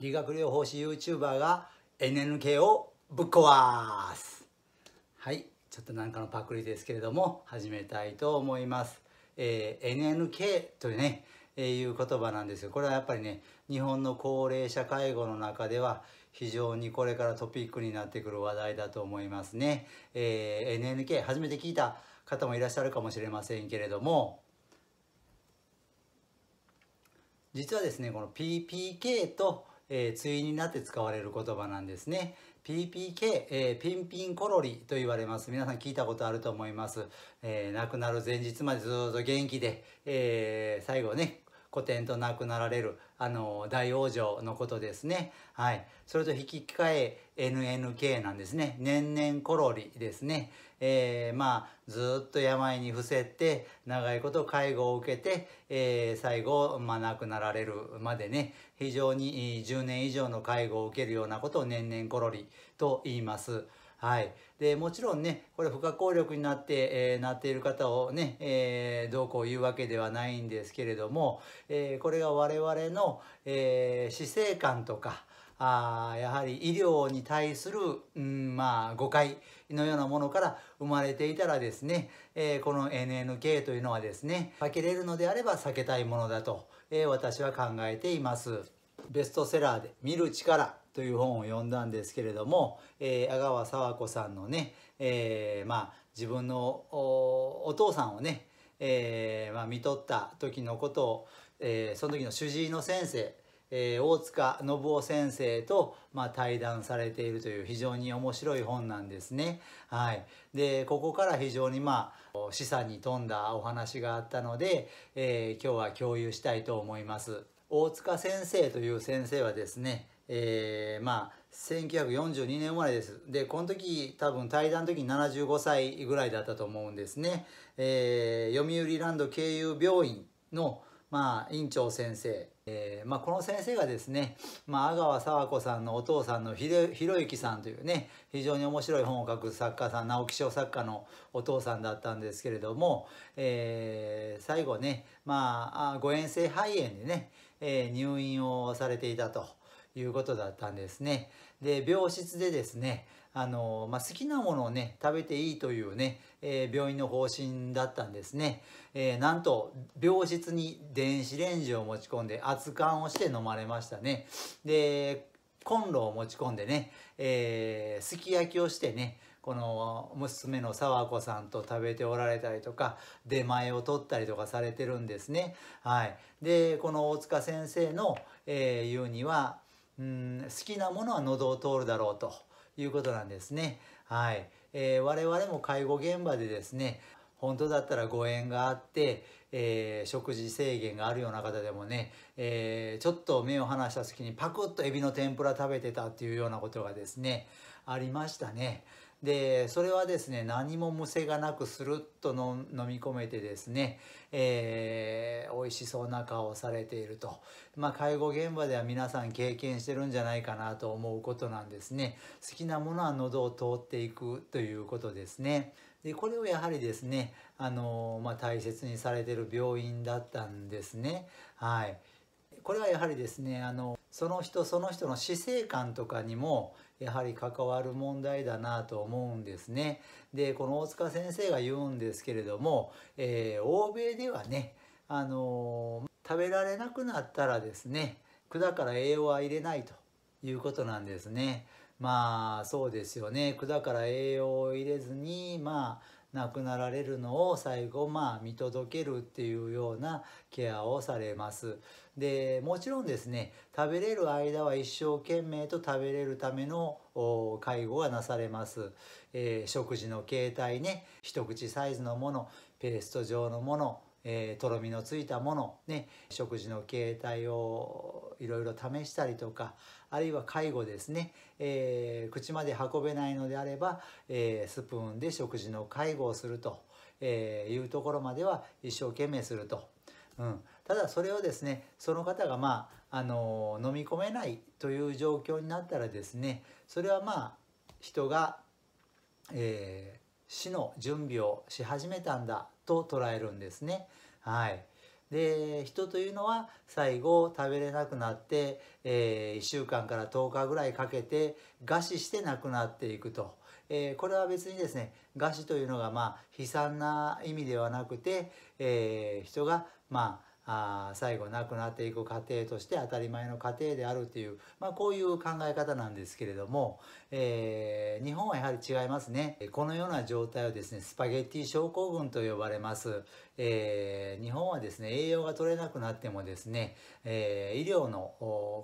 理学療法士 YouTuber が NNK をぶっ壊すはいちょっとなんかのパクリですけれども始めたいと思います、えー、NNK というね、えー、いう言葉なんですよこれはやっぱりね日本の高齢者介護の中では非常にこれからトピックになってくる話題だと思いますね、えー、NNK 初めて聞いた方もいらっしゃるかもしれませんけれども実はですねこの PPK とえー、対になって使われる言葉なんですね。PPK、えー、ピンピンコロリと言われます。皆さん聞いたことあると思います。えー、亡くなる前日までずっと元気で、えー、最後ね、古典と亡くなられる、あの、大往生のことですね。はい。それと引き換え、NNK なんですね。年々コロリですね。えー、まあ、ずっと病に伏せて、長いこと介護を受けて、えー、最後、まあ、亡くなられるまでね、非常に10年以上の介護を受けるようなことを年々コロリと言います。はい。で、もちろんね、これ不可抗力になって、えー、なっている方をね、えー、どうこう言うわけではないんですけれども、えー、これが我々の、えー、死生観とか、あやはり医療に対する、うんまあ、誤解のようなものから生まれていたらですね、えー、この NNK というのはですね避けれるのであれば避けたいものだと、えー、私は考えています。ベストセラーで「見る力」という本を読んだんですけれども、えー、阿川佐和子さんのね、えー、まあ、自分のお父さんをね、えー、まあ、見とった時のことを、えその時の主治医の先生えー、大塚信夫先生と、まあ、対談されているという非常に面白い本なんですね。はい、でここから非常にまあ示唆に富んだお話があったので、えー、今日は共有したいと思います。大塚先生という先生はですね、えー、まあ1942年生まれです。で、この時、多分対談の時に75歳ぐらいだったと思うんですね。えー、読売ランド経由病院の、まあ、院長先生、えーまあ、この先生がですね、まあ、阿川佐和子さんのお父さんのひろゆきさんというね非常に面白い本を書く作家さん直木賞作家のお父さんだったんですけれども、えー、最後ね、まあ、誤嚥性肺炎でね、えー、入院をされていたと。いうことだったんですね。で病室でですねあの、まあ、好きなものをね食べていいというね、えー、病院の方針だったんですね、えー、なんと病室に電子レンジを持ち込んで熱燗をして飲まれましたねでコンロを持ち込んでね、えー、すき焼きをしてねこの娘の沢子さんと食べておられたりとか出前を取ったりとかされてるんですね。はい、でこの大塚先生の、えー、言うにはうん好きなものは喉を通るだろうということなんですね。はい、えー、我々も介護現場でですね本当だったらご縁があって、えー、食事制限があるような方でもね、えー、ちょっと目を離した隙にパクッとエビの天ぷら食べてたっていうようなことがですねありましたね。でそれはですね何もむせがなくスルッと飲み込めてですね、えー、美味しそうな顔をされていると、まあ、介護現場では皆さん経験してるんじゃないかなと思うことなんですね好きなものは喉を通っていくということですね。でこれをやはりですねあの、まあ、大切にされてる病院だったんですね。はいこれはやはりですねあのその人その人の死生観とかにもやはり関わる問題だなと思うんですね。でこの大塚先生が言うんですけれども、えー、欧米ではねあの食べられなくなったらですね管から栄養は入れないということなんですね。まあそうですよね管から栄養を入れずにまあ亡くなられるのを最後まあ見届けるっていうようなケアをされます。でもちろんですね食べれる間は一生懸命と食べれるための介護がなされます、えー、食事の形態ね一口サイズのものペースト状のものえー、とろみのついたもの、ね、食事の形態をいろいろ試したりとかあるいは介護ですね、えー、口まで運べないのであれば、えー、スプーンで食事の介護をすると、えー、いうところまでは一生懸命すると。うん、ただそれをですねその方がまあ、あの飲み込めないという状況になったらですねそれはまあ人が、え死の準備をし始めたんだと捉えるんですね。はい、で人というのは最後食べれなくなって、えー、1週間から10日ぐらいかけて餓死して亡くなっていくと、えー、これは別にですね餓死というのがまあ悲惨な意味ではなくて、えー、人がまああ最後亡くなっていく過程として当たり前の過程であるという、まあ、こういう考え方なんですけれども、えー、日本はやはり違いますねこのような状態をですねスパゲッティ症候群と呼ばれます、えー、日本はですね栄養が取れなくなってもですね、えー、医療の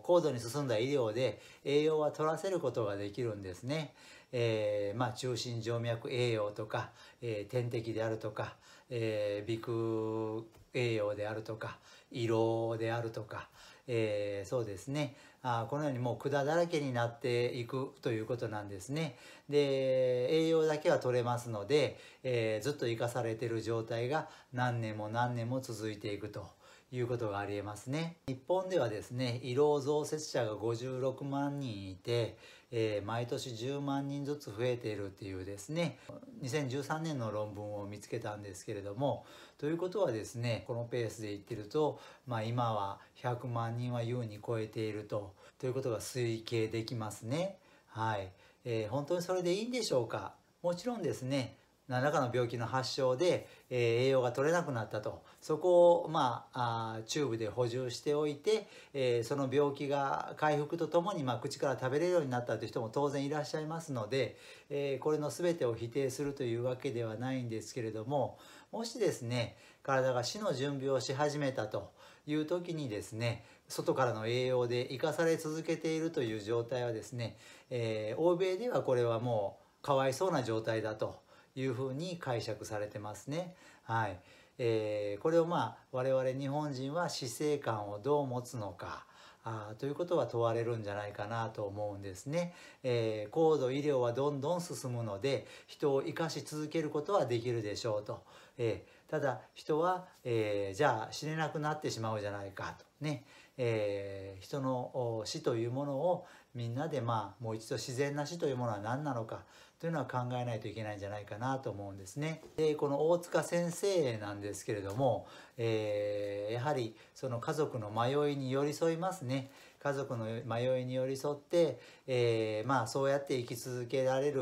高度に進んだ医療で栄養は取らせることができるんですね、えーまあ、中心静脈栄養とか、えー、点滴であるとか、えー、鼻腔栄養であるとか胃ろうであるとか、えー、そうですねあこのようにもう管だらけになっていくということなんですね。で栄養だけは取れますので、えー、ずっと生かされている状態が何年も何年も続いていくと。いうことがありえますね日本ではですね胃ろ増設者が56万人いて、えー、毎年10万人ずつ増えているっていうですね2013年の論文を見つけたんですけれどもということはですねこのペースでいってると、まあ、今は100万人は優に超えているとということが推計できますねはい、えー、本当にそれでいいんでしょうかもちろんですね何らかの病気の発症で、えー、栄養が取れなくなったとそこを、まあ、あチューブで補充しておいて、えー、その病気が回復とともに、まあ、口から食べれるようになったという人も当然いらっしゃいますので、えー、これの全てを否定するというわけではないんですけれどももしですね体が死の準備をし始めたという時にですね外からの栄養で生かされ続けているという状態はですね、え欧米ではこれはもうかわいそうな状態だと。いうふうに解釈されてますね。はいえー、これをまあ我々日本人は死生観をどう持つのか。あということは問われるんじゃないかなと思うんですね、えー、高度医療はどんどん進むので人を生かし続けることはできるでしょうと、えー、ただ人は、えー、じゃあ死ねなくなってしまうじゃないかとね、え人の死というものをみんなでまあもう一度自然な死というものは何なのかというのは考えないといけないんじゃないかなと思うんですね。でこの大塚先生なんですけれども、えー、やはりその家族の迷いに寄り添いますね。家族の迷いに寄り添って、えー、まあそうやって生き続けられる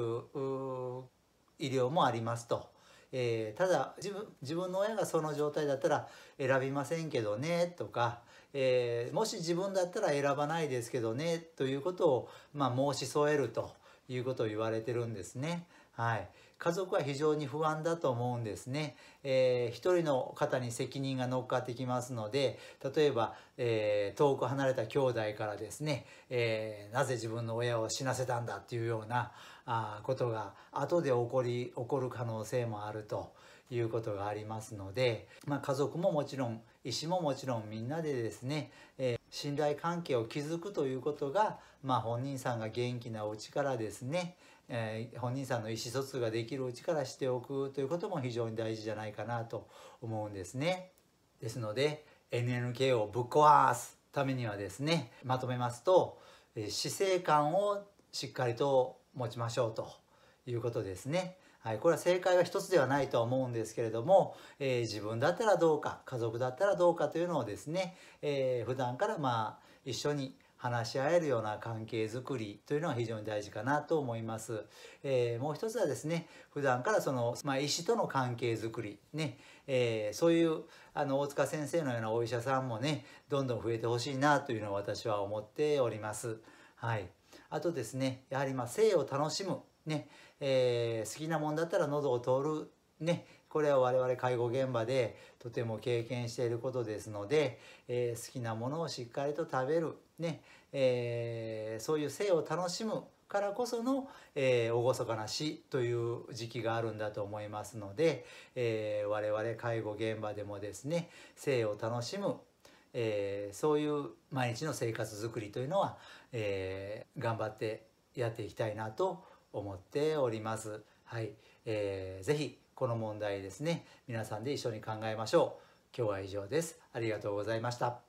医療もありますと。えー、ただ自分自分の親がその状態だったら選びませんけどねとか、えー、もし自分だったら選ばないですけどねということを、まあ、申し添えると。いうことを言われてるんですね。はい、家族は非常に不安だと思うんですね。えー、一人の方に責任が乗っかってきますので、例えば、えー、遠く離れた兄弟からですね、えー、なぜ自分の親を死なせたんだっていうようなあことが後で起こり、起こる可能性もあるということがありますので、まあ、家族ももちろん、医師ももちろんみんなでですね、え信頼関係を築くということが、まあ、本人さんが元気なうちからですね、えー、本人さんの意思疎通ができるうちからしておくということも非常に大事じゃないかなと思うんですね。ですので NNK をぶっ壊すためにはですねまとめますと姿勢感をしっかりと持ちましょうということですね。はい、これは正解は一つではないとは思うんですけれども、えー、自分だったらどうか家族だったらどうかというのをですね、えー、普段からまあ一緒に話し合えるような関係づくりというのは非常に大事かなと思います。えー、もう一つはですね普段からその、まあ、医師との関係づくりね、えー、そういうあの大塚先生のようなお医者さんもねどんどん増えてほしいなというのは私は思っております。はい、あとですねやはりまあ性を楽しむねえー、好きなもんだったら喉を通る、ね、これは我々介護現場でとても経験していることですので、えー、好きなものをしっかりと食べる、ねえー、そういう性を楽しむからこその、えー、厳かな死という時期があるんだと思いますので、えー、我々介護現場でもですね生を楽しむ、えー、そういう毎日の生活づくりというのは、えー、頑張ってやっていきたいなと思っております。はい、えー、ぜひこの問題ですね皆さんで一緒に考えましょう。今日は以上です。ありがとうございました。